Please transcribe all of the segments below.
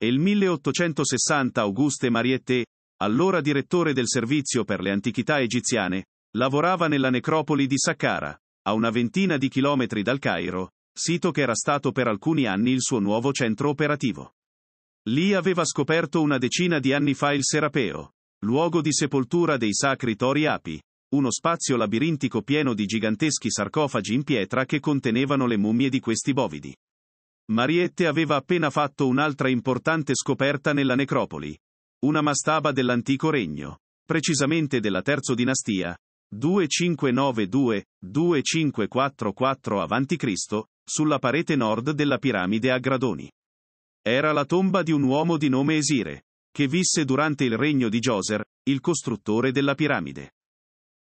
E il 1860 Auguste Mariette, allora direttore del servizio per le antichità egiziane, lavorava nella necropoli di Saqqara, a una ventina di chilometri dal Cairo, sito che era stato per alcuni anni il suo nuovo centro operativo. Lì aveva scoperto una decina di anni fa il Serapeo, luogo di sepoltura dei sacri tori api, uno spazio labirintico pieno di giganteschi sarcofagi in pietra che contenevano le mummie di questi bovidi. Mariette aveva appena fatto un'altra importante scoperta nella necropoli. Una mastaba dell'antico regno, precisamente della terza dinastia, 2592-2544 a.C., sulla parete nord della piramide a gradoni. Era la tomba di un uomo di nome Esire, che visse durante il regno di Gioser, il costruttore della piramide.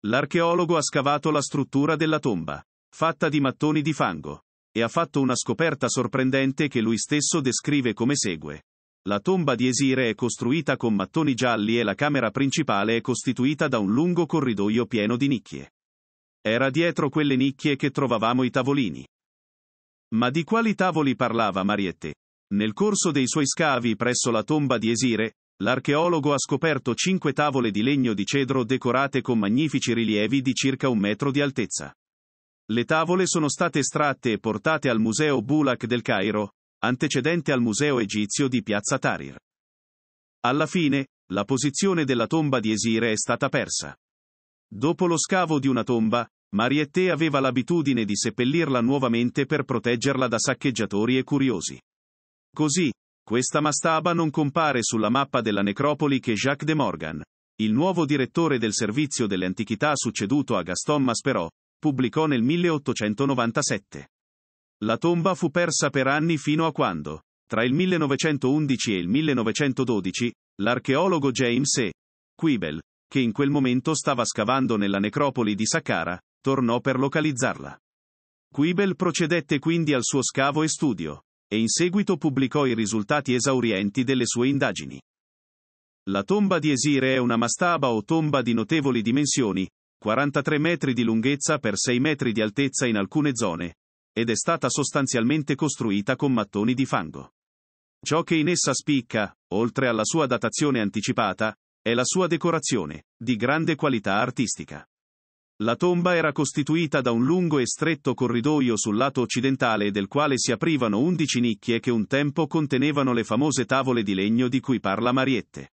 L'archeologo ha scavato la struttura della tomba, fatta di mattoni di fango, e ha fatto una scoperta sorprendente che lui stesso descrive come segue. La tomba di Esire è costruita con mattoni gialli e la camera principale è costituita da un lungo corridoio pieno di nicchie. Era dietro quelle nicchie che trovavamo i tavolini. Ma di quali tavoli parlava Mariette? Nel corso dei suoi scavi presso la tomba di Esire, l'archeologo ha scoperto cinque tavole di legno di cedro decorate con magnifici rilievi di circa un metro di altezza. Le tavole sono state estratte e portate al Museo Bulak del Cairo, antecedente al Museo egizio di Piazza Tahrir. Alla fine, la posizione della tomba di Esire è stata persa. Dopo lo scavo di una tomba, Mariette aveva l'abitudine di seppellirla nuovamente per proteggerla da saccheggiatori e curiosi. Così, questa mastaba non compare sulla mappa della necropoli che Jacques de Morgan, il nuovo direttore del servizio delle antichità succeduto a Gaston Masperò, pubblicò nel 1897. La tomba fu persa per anni fino a quando, tra il 1911 e il 1912, l'archeologo James E. Quibel, che in quel momento stava scavando nella necropoli di Saqqara, tornò per localizzarla. Quibel procedette quindi al suo scavo e studio, e in seguito pubblicò i risultati esaurienti delle sue indagini. La tomba di Esire è una mastaba o tomba di notevoli dimensioni, 43 metri di lunghezza per 6 metri di altezza in alcune zone, ed è stata sostanzialmente costruita con mattoni di fango. Ciò che in essa spicca, oltre alla sua datazione anticipata, è la sua decorazione, di grande qualità artistica. La tomba era costituita da un lungo e stretto corridoio sul lato occidentale del quale si aprivano undici nicchie che un tempo contenevano le famose tavole di legno di cui parla Mariette.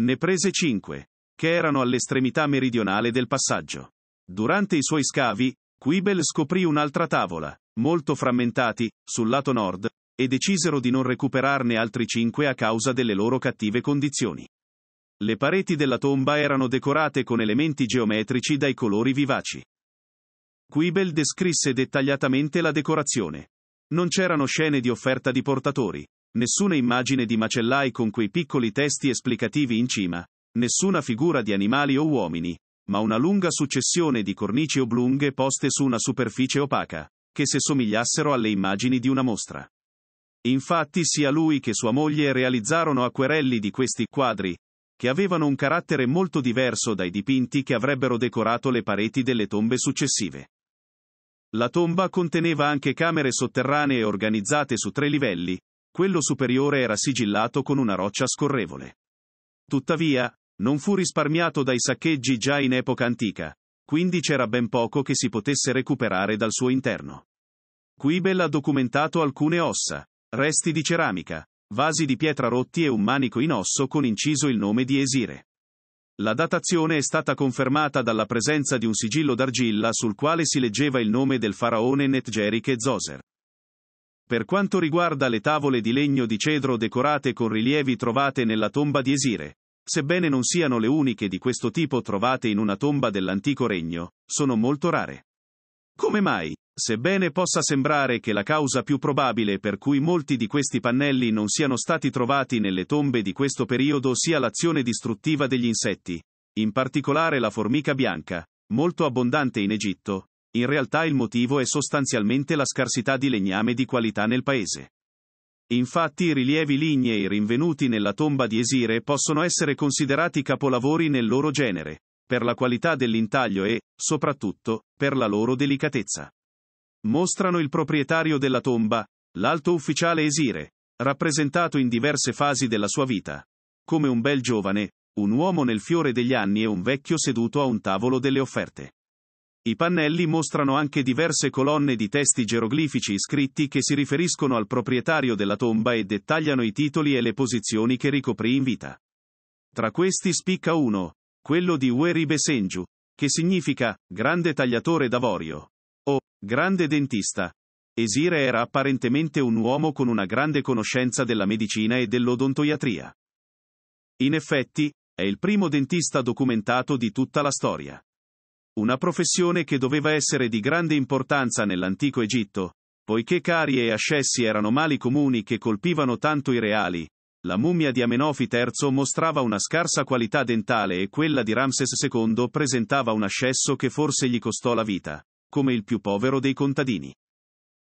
Ne prese cinque, che erano all'estremità meridionale del passaggio. Durante i suoi scavi, Quibel scoprì un'altra tavola, molto frammentati, sul lato nord, e decisero di non recuperarne altri cinque a causa delle loro cattive condizioni. Le pareti della tomba erano decorate con elementi geometrici dai colori vivaci. Quibel descrisse dettagliatamente la decorazione. Non c'erano scene di offerta di portatori, nessuna immagine di macellai con quei piccoli testi esplicativi in cima, nessuna figura di animali o uomini, ma una lunga successione di cornici oblunghe poste su una superficie opaca, che se somigliassero alle immagini di una mostra. Infatti sia lui che sua moglie realizzarono acquerelli di questi quadri, che avevano un carattere molto diverso dai dipinti che avrebbero decorato le pareti delle tombe successive. La tomba conteneva anche camere sotterranee organizzate su tre livelli, quello superiore era sigillato con una roccia scorrevole. Tuttavia, non fu risparmiato dai saccheggi già in epoca antica, quindi c'era ben poco che si potesse recuperare dal suo interno. Quibel ha documentato alcune ossa, resti di ceramica, vasi di pietra rotti e un manico in osso con inciso il nome di Esire. La datazione è stata confermata dalla presenza di un sigillo d'argilla sul quale si leggeva il nome del faraone Netgerike Zoser. Per quanto riguarda le tavole di legno di cedro decorate con rilievi trovate nella tomba di Esire, sebbene non siano le uniche di questo tipo trovate in una tomba dell'antico regno, sono molto rare. Come mai? Sebbene possa sembrare che la causa più probabile per cui molti di questi pannelli non siano stati trovati nelle tombe di questo periodo sia l'azione distruttiva degli insetti, in particolare la formica bianca, molto abbondante in Egitto, in realtà il motivo è sostanzialmente la scarsità di legname di qualità nel paese. Infatti i rilievi lignei rinvenuti nella tomba di Esire possono essere considerati capolavori nel loro genere, per la qualità dell'intaglio e, soprattutto, per la loro delicatezza. Mostrano il proprietario della tomba, l'alto ufficiale Esire, rappresentato in diverse fasi della sua vita, come un bel giovane, un uomo nel fiore degli anni e un vecchio seduto a un tavolo delle offerte. I pannelli mostrano anche diverse colonne di testi geroglifici scritti che si riferiscono al proprietario della tomba e dettagliano i titoli e le posizioni che ricoprì in vita. Tra questi spicca uno, quello di Ueribe Senju, che significa grande tagliatore d'avorio o grande dentista. Esire era apparentemente un uomo con una grande conoscenza della medicina e dell'odontoiatria. In effetti, è il primo dentista documentato di tutta la storia una professione che doveva essere di grande importanza nell'antico Egitto, poiché carie e ascessi erano mali comuni che colpivano tanto i reali. La mummia di Amenofi III mostrava una scarsa qualità dentale e quella di Ramses II presentava un ascesso che forse gli costò la vita, come il più povero dei contadini.